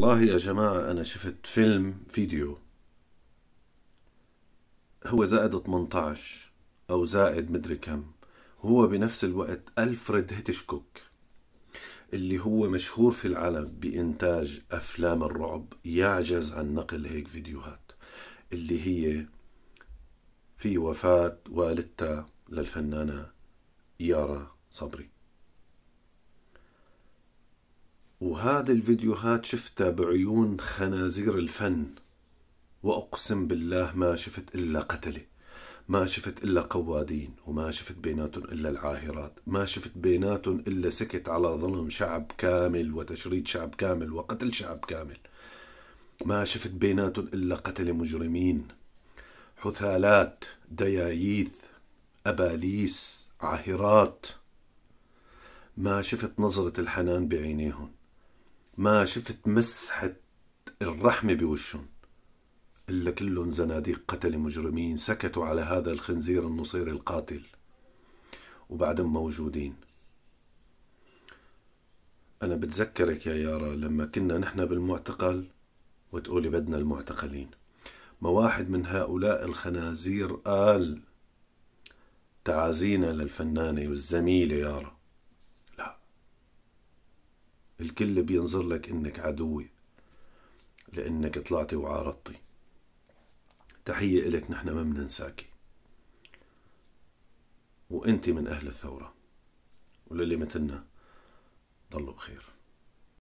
والله يا جماعة أنا شفت فيلم فيديو هو زائد 18 أو زائد مدري كم هو بنفس الوقت ألفريد هيتشكوك اللي هو مشهور في العالم بإنتاج أفلام الرعب يعجز عن نقل هيك فيديوهات اللي هي في وفاة والدتها للفنانة يارا صبري وهذه الفيديوهات شفتها بعيون خنازير الفن وأقسم بالله ما شفت إلا قتلة ما شفت إلا قوادين وما شفت بيناتهم إلا العاهرات ما شفت بيناتهم إلا سكت على ظلم شعب كامل وتشريد شعب كامل وقتل شعب كامل ما شفت بيناتهم إلا قتل مجرمين حثالات دياييث أباليس عاهرات ما شفت نظرة الحنان بعينيهم ما شفت مسحة الرحمة بوشهم إلا كلهم زناديق قتلة مجرمين سكتوا على هذا الخنزير النصير القاتل وبعدهم موجودين أنا بتذكرك يا يارا لما كنا نحن بالمعتقل وتقولي بدنا المعتقلين ما واحد من هؤلاء الخنازير قال تعازينا للفنانة والزميلة يارا الكل بينظر لك انك عدوي لانك طلعتي وعارضتي تحية إلك نحن ما بننساكي وانت من اهل الثورة وللي مثلنا ضلوا بخير